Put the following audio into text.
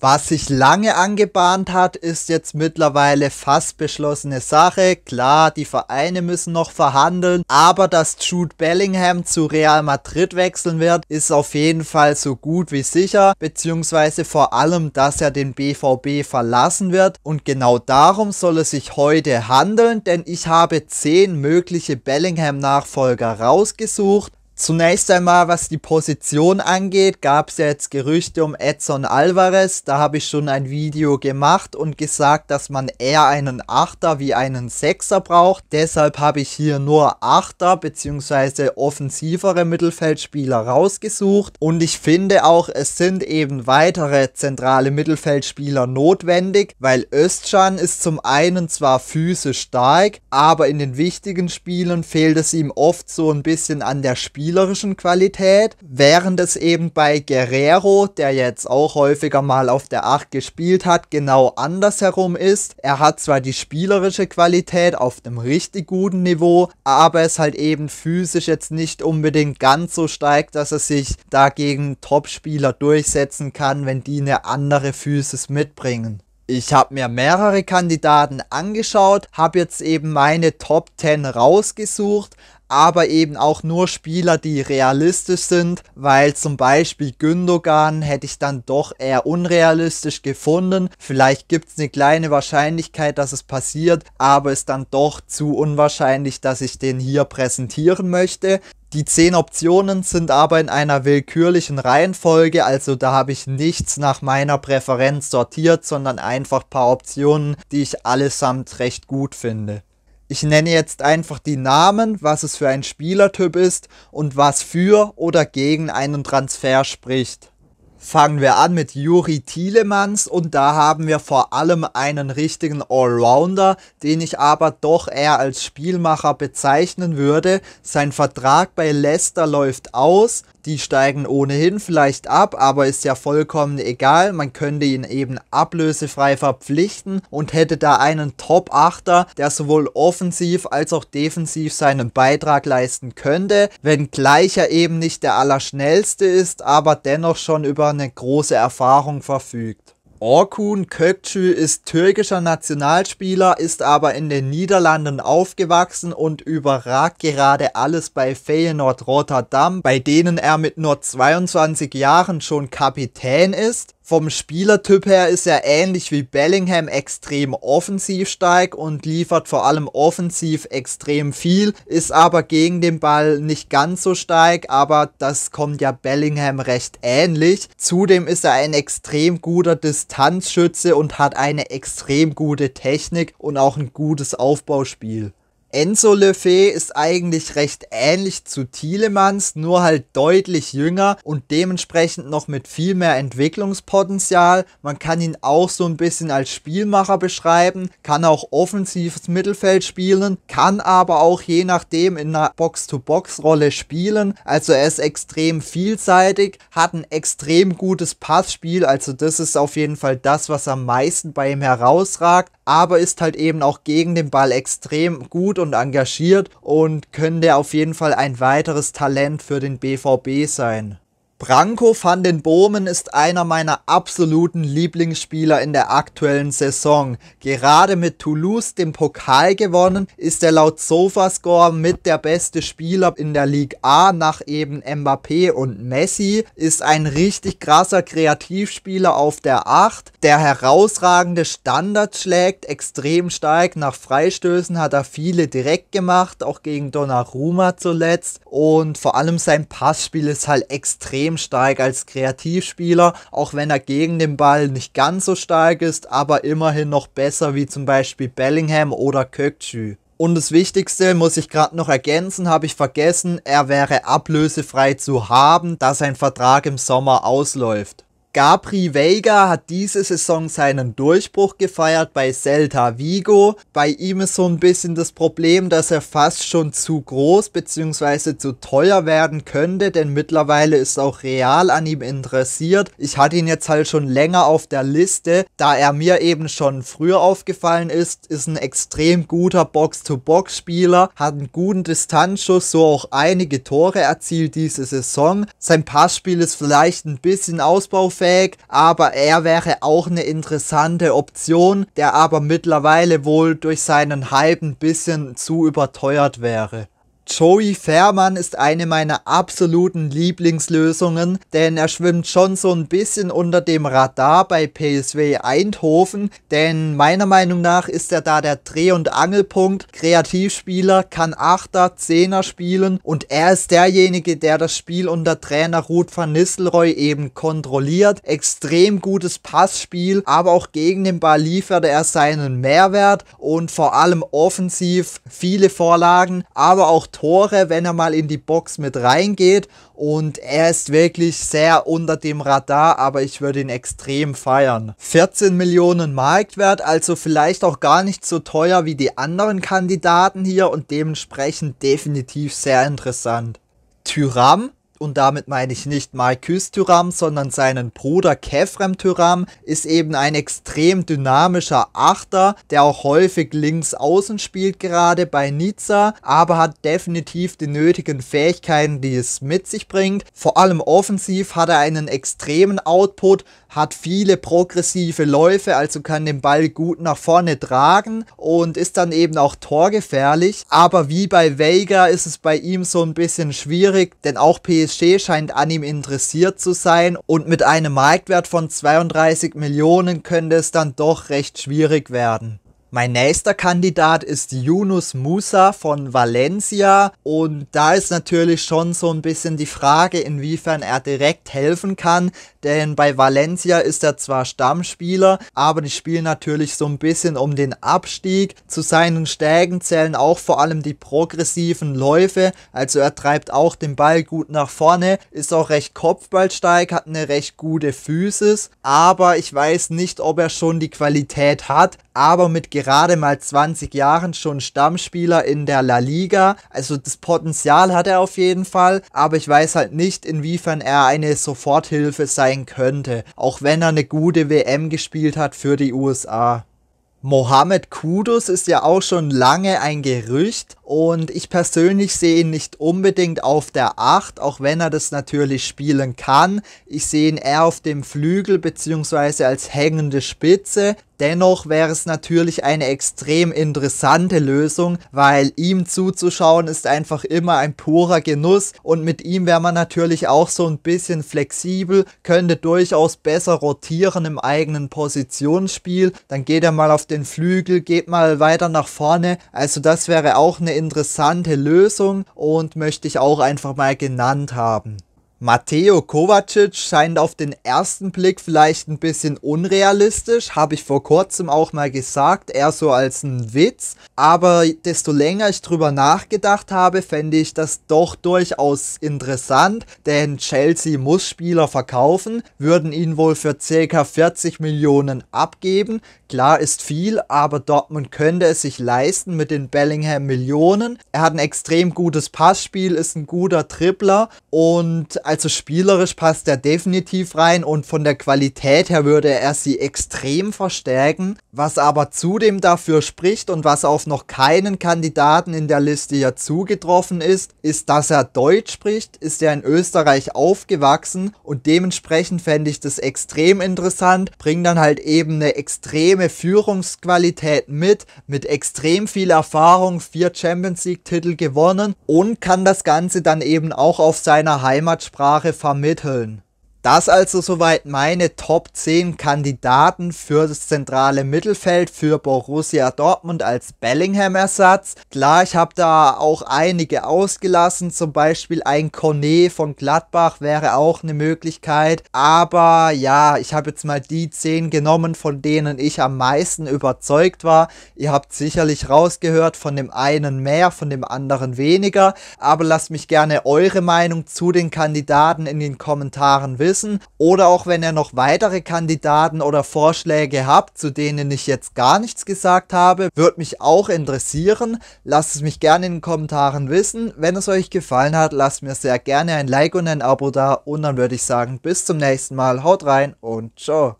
Was sich lange angebahnt hat, ist jetzt mittlerweile fast beschlossene Sache. Klar, die Vereine müssen noch verhandeln, aber dass Jude Bellingham zu Real Madrid wechseln wird, ist auf jeden Fall so gut wie sicher, beziehungsweise vor allem, dass er den BVB verlassen wird. Und genau darum soll es sich heute handeln, denn ich habe 10 mögliche Bellingham-Nachfolger rausgesucht Zunächst einmal, was die Position angeht, gab es ja jetzt Gerüchte um Edson Alvarez. Da habe ich schon ein Video gemacht und gesagt, dass man eher einen Achter wie einen Sechser braucht. Deshalb habe ich hier nur Achter bzw. offensivere Mittelfeldspieler rausgesucht. Und ich finde auch, es sind eben weitere zentrale Mittelfeldspieler notwendig, weil Özcan ist zum einen zwar physisch stark, aber in den wichtigen Spielen fehlt es ihm oft so ein bisschen an der Spiel spielerischen Qualität, während es eben bei Guerrero, der jetzt auch häufiger mal auf der 8 gespielt hat, genau andersherum ist. Er hat zwar die spielerische Qualität auf dem richtig guten Niveau, aber es halt eben physisch jetzt nicht unbedingt ganz so steigt, dass er sich dagegen Topspieler durchsetzen kann, wenn die eine andere Physis mitbringen. Ich habe mir mehrere Kandidaten angeschaut, habe jetzt eben meine Top 10 rausgesucht, aber eben auch nur Spieler, die realistisch sind, weil zum Beispiel Gündogan hätte ich dann doch eher unrealistisch gefunden. Vielleicht gibt es eine kleine Wahrscheinlichkeit, dass es passiert, aber ist dann doch zu unwahrscheinlich, dass ich den hier präsentieren möchte. Die 10 Optionen sind aber in einer willkürlichen Reihenfolge, also da habe ich nichts nach meiner Präferenz sortiert, sondern einfach ein paar Optionen, die ich allesamt recht gut finde. Ich nenne jetzt einfach die Namen, was es für ein Spielertyp ist und was für oder gegen einen Transfer spricht. Fangen wir an mit Juri Thielemans und da haben wir vor allem einen richtigen Allrounder, den ich aber doch eher als Spielmacher bezeichnen würde. Sein Vertrag bei Leicester läuft aus die steigen ohnehin vielleicht ab, aber ist ja vollkommen egal. Man könnte ihn eben ablösefrei verpflichten und hätte da einen Top-Achter, der sowohl offensiv als auch defensiv seinen Beitrag leisten könnte, wenngleich er eben nicht der allerschnellste ist, aber dennoch schon über eine große Erfahrung verfügt. Orkun Kökçü ist türkischer Nationalspieler, ist aber in den Niederlanden aufgewachsen und überragt gerade alles bei Feyenoord Rotterdam, bei denen er mit nur 22 Jahren schon Kapitän ist vom Spielertyp her ist er ähnlich wie Bellingham extrem offensiv steig und liefert vor allem offensiv extrem viel, ist aber gegen den Ball nicht ganz so steig, aber das kommt ja Bellingham recht ähnlich. Zudem ist er ein extrem guter Distanzschütze und hat eine extrem gute Technik und auch ein gutes Aufbauspiel. Enzo Lefebvre ist eigentlich recht ähnlich zu Thielemanns, nur halt deutlich jünger und dementsprechend noch mit viel mehr Entwicklungspotenzial. Man kann ihn auch so ein bisschen als Spielmacher beschreiben, kann auch offensives Mittelfeld spielen, kann aber auch je nachdem in einer Box-to-Box-Rolle spielen. Also er ist extrem vielseitig, hat ein extrem gutes Passspiel, also das ist auf jeden Fall das, was am meisten bei ihm herausragt, aber ist halt eben auch gegen den Ball extrem gut und engagiert und könnte auf jeden Fall ein weiteres Talent für den BVB sein. Branko van den Bomen ist einer meiner absoluten Lieblingsspieler in der aktuellen Saison. Gerade mit Toulouse dem Pokal gewonnen, ist er laut Sofascore mit der beste Spieler in der Ligue A nach eben Mbappé und Messi, ist ein richtig krasser Kreativspieler auf der 8, der herausragende Standards schlägt, extrem stark nach Freistößen hat er viele direkt gemacht, auch gegen Donnarumma zuletzt und vor allem sein Passspiel ist halt extrem extrem stark als Kreativspieler, auch wenn er gegen den Ball nicht ganz so stark ist, aber immerhin noch besser wie zum Beispiel Bellingham oder Kökçü. Und das Wichtigste muss ich gerade noch ergänzen, habe ich vergessen, er wäre ablösefrei zu haben, da sein Vertrag im Sommer ausläuft. Gabri Veiga hat diese Saison seinen Durchbruch gefeiert bei Celta Vigo. Bei ihm ist so ein bisschen das Problem, dass er fast schon zu groß bzw. zu teuer werden könnte, denn mittlerweile ist auch Real an ihm interessiert. Ich hatte ihn jetzt halt schon länger auf der Liste, da er mir eben schon früher aufgefallen ist, ist ein extrem guter Box-to-Box-Spieler, hat einen guten Distanzschuss, so auch einige Tore erzielt diese Saison. Sein Passspiel ist vielleicht ein bisschen ausbaufähig unfähig, aber er wäre auch eine interessante Option, der aber mittlerweile wohl durch seinen Hype ein bisschen zu überteuert wäre. Joey Fährmann ist eine meiner absoluten Lieblingslösungen, denn er schwimmt schon so ein bisschen unter dem Radar bei PSW Eindhoven, denn meiner Meinung nach ist er da der Dreh- und Angelpunkt. Kreativspieler, kann Achter, Zehner spielen und er ist derjenige, der das Spiel unter Trainer Ruth van Nistelrooy eben kontrolliert. Extrem gutes Passspiel, aber auch gegen den Ball lieferte er seinen Mehrwert und vor allem offensiv viele Vorlagen, aber auch Tore Tore, wenn er mal in die Box mit reingeht. Und er ist wirklich sehr unter dem Radar, aber ich würde ihn extrem feiern. 14 Millionen Marktwert, also vielleicht auch gar nicht so teuer wie die anderen Kandidaten hier und dementsprechend definitiv sehr interessant. Tyram und damit meine ich nicht Marcus Thuram, sondern seinen Bruder Kefrem Thuram, ist eben ein extrem dynamischer Achter, der auch häufig links außen spielt gerade bei Nizza, aber hat definitiv die nötigen Fähigkeiten, die es mit sich bringt. Vor allem offensiv hat er einen extremen Output, hat viele progressive Läufe, also kann den Ball gut nach vorne tragen und ist dann eben auch torgefährlich. Aber wie bei Vega ist es bei ihm so ein bisschen schwierig, denn auch PSG scheint an ihm interessiert zu sein und mit einem Marktwert von 32 Millionen könnte es dann doch recht schwierig werden. Mein nächster Kandidat ist Yunus Musa von Valencia und da ist natürlich schon so ein bisschen die Frage, inwiefern er direkt helfen kann, denn bei Valencia ist er zwar Stammspieler, aber die spielen natürlich so ein bisschen um den Abstieg. Zu seinen Stärken zählen auch vor allem die progressiven Läufe, also er treibt auch den Ball gut nach vorne, ist auch recht kopfballsteig, hat eine recht gute Physis, aber ich weiß nicht, ob er schon die Qualität hat, aber mit gerade mal 20 Jahren schon Stammspieler in der La Liga. Also das Potenzial hat er auf jeden Fall, aber ich weiß halt nicht, inwiefern er eine Soforthilfe sein könnte, auch wenn er eine gute WM gespielt hat für die USA. Mohamed Kudus ist ja auch schon lange ein Gerücht und ich persönlich sehe ihn nicht unbedingt auf der 8, auch wenn er das natürlich spielen kann. Ich sehe ihn eher auf dem Flügel bzw. als hängende Spitze. Dennoch wäre es natürlich eine extrem interessante Lösung, weil ihm zuzuschauen ist einfach immer ein purer Genuss und mit ihm wäre man natürlich auch so ein bisschen flexibel, könnte durchaus besser rotieren im eigenen Positionsspiel. Dann geht er mal auf den Flügel, geht mal weiter nach vorne. Also das wäre auch eine interessante Lösung und möchte ich auch einfach mal genannt haben. Matteo Kovacic scheint auf den ersten Blick vielleicht ein bisschen unrealistisch, habe ich vor kurzem auch mal gesagt, eher so als ein Witz. Aber desto länger ich drüber nachgedacht habe, fände ich das doch durchaus interessant, denn Chelsea muss Spieler verkaufen, würden ihn wohl für ca. 40 Millionen abgeben. Klar ist viel, aber Dortmund könnte es sich leisten mit den Bellingham Millionen. Er hat ein extrem gutes Passspiel, ist ein guter Tripler und also spielerisch passt er definitiv rein und von der Qualität her würde er sie extrem verstärken, was aber zudem dafür spricht und was auf noch keinen Kandidaten in der Liste ja zugetroffen ist, ist, dass er Deutsch spricht, ist er in Österreich aufgewachsen und dementsprechend fände ich das extrem interessant, bringt dann halt eben eine extreme Führungsqualität mit, mit extrem viel Erfahrung, vier Champions League Titel gewonnen und kann das Ganze dann eben auch auf seiner Heimatsprache Sprache vermitteln. Das also soweit meine Top 10 Kandidaten für das zentrale Mittelfeld für Borussia Dortmund als Bellingham-Ersatz. Klar, ich habe da auch einige ausgelassen, zum Beispiel ein Cornet von Gladbach wäre auch eine Möglichkeit. Aber ja, ich habe jetzt mal die 10 genommen, von denen ich am meisten überzeugt war. Ihr habt sicherlich rausgehört, von dem einen mehr, von dem anderen weniger. Aber lasst mich gerne eure Meinung zu den Kandidaten in den Kommentaren wissen wissen oder auch wenn ihr noch weitere Kandidaten oder Vorschläge habt, zu denen ich jetzt gar nichts gesagt habe, würde mich auch interessieren. Lasst es mich gerne in den Kommentaren wissen. Wenn es euch gefallen hat, lasst mir sehr gerne ein Like und ein Abo da und dann würde ich sagen, bis zum nächsten Mal, haut rein und ciao.